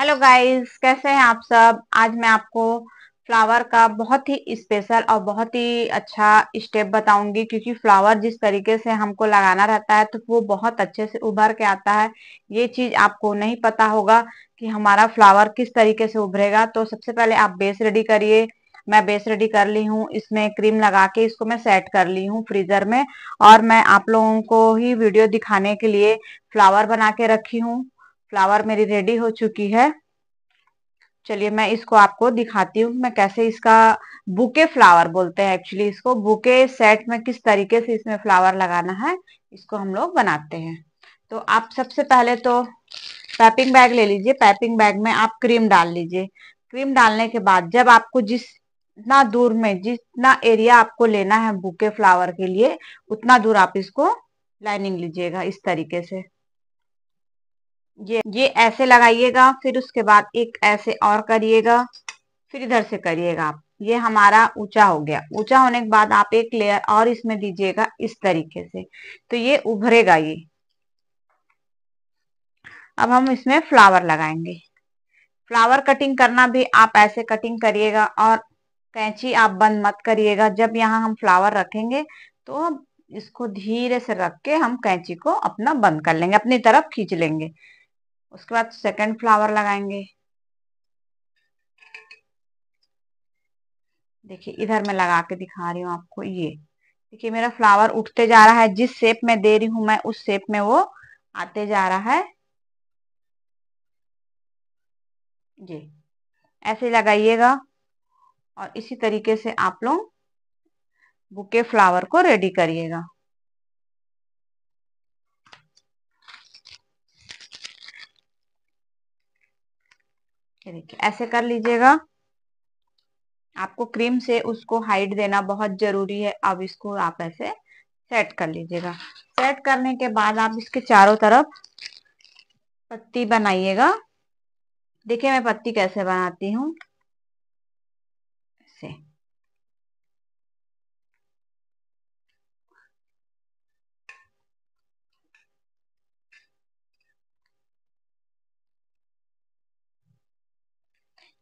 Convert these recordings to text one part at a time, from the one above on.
hello guys कैसे हैं आप सब आज मैं आपको फ्लावर का बहुत ही स्पेशल और बहुत ही अच्छा स्टेप बताऊंगी क्योंकि फ्लावर जिस तरीके से हमको लगाना रहता है तो वो बहुत अच्छे से उभर के आता है ये चीज़ आपको नहीं पता होगा कि हमारा फ्लावर किस तरीके से उभरेगा तो सबसे पहले आप बेस रेडी करिए मैं बेस रेडी कर ली हूँ इसमें क्रीम लगा के इसको मैं सेट कर ली हूँ फ्रीजर में और मैं आप लोगों को ही वीडियो दिखाने के लिए फ्लावर बना के रखी हूँ फ्लावर मेरी रेडी हो चुकी है चलिए मैं इसको आपको दिखाती हूँ मैं कैसे इसका बुके फ्लावर बोलते हैं एक्चुअली इसको बुके सेट में किस तरीके से इसमें फ्लावर लगाना है इसको हम लोग बनाते हैं तो आप सबसे पहले तो पैपिंग बैग ले लीजिए पैपिंग बैग में आप क्रीम डाल लीजिए क्रीम डालने के बाद जब आपको जिस जितना दूर में जितना एरिया आपको लेना है बुके फ्लावर के लिए उतना दूर आप इसको लाइनिंग लीजिएगा इस तरीके से ये ये ऐसे लगाइएगा फिर उसके बाद एक ऐसे और करिएगा फिर इधर से करिएगा आप ये हमारा ऊंचा हो गया ऊंचा होने के बाद आप एक लेयर और इसमें दीजिएगा इस तरीके से तो ये उभरेगा ये अब हम इसमें फ्लावर लगाएंगे फ्लावर कटिंग करना भी आप ऐसे कटिंग करिएगा और कैंची आप बंद मत करिएगा जब यहाँ हम फ्लावर रखेंगे तो इसको धीरे से रख के हम कैंची को अपना बंद कर लेंगे अपनी तरफ खींच लेंगे उसके बाद सेकंड फ्लावर लगाएंगे देखिए इधर मैं लगा के दिखा रही हूँ आपको ये देखिए मेरा फ्लावर उठते जा रहा है जिस शेप में दे रही हूं मैं उस शेप में वो आते जा रहा है जी ऐसे लगाइएगा और इसी तरीके से आप लोग बुके फ्लावर को रेडी करिएगा ये देखिए ऐसे कर लीजिएगा आपको क्रीम से उसको हाइट देना बहुत जरूरी है अब इसको आप ऐसे सेट कर लीजिएगा सेट करने के बाद आप इसके चारों तरफ पत्ती बनाइएगा देखिए मैं पत्ती कैसे बनाती हूँ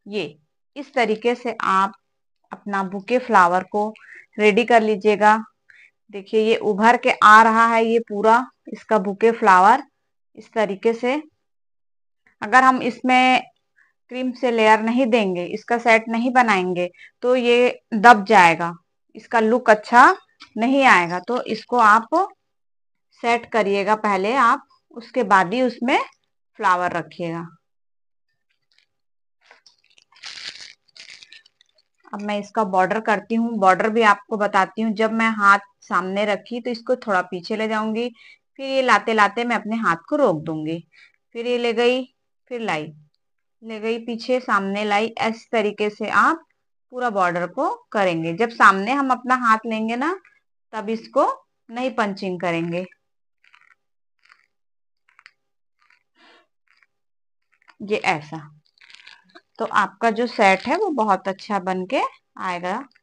ये इस तरीके से आप अपना बुके फ्लावर को रेडी कर लीजिएगा देखिए ये उभर के आ रहा है ये पूरा इसका बुके फ्लावर इस तरीके से अगर हम इसमें क्रीम से लेयर नहीं देंगे इसका सेट नहीं बनाएंगे तो ये दब जाएगा इसका लुक अच्छा नहीं आएगा तो इसको आप सेट करिएगा पहले आप उसके बाद ही उसमें फ्लावर रखिएगा अब मैं इसका बॉर्डर करती हूँ बॉर्डर भी आपको बताती हूँ जब मैं हाथ सामने रखी तो इसको थोड़ा पीछे ले जाऊंगी फिर ये लाते लाते मैं अपने हाथ को रोक दूंगी फिर ये ले गई फिर लाई ले गई पीछे सामने लाई इस तरीके से आप पूरा बॉर्डर को करेंगे जब सामने हम अपना हाथ लेंगे ना तब इसको नहीं पंचिंग करेंगे ये ऐसा तो आपका जो सेट है वो बहुत अच्छा बन के आएगा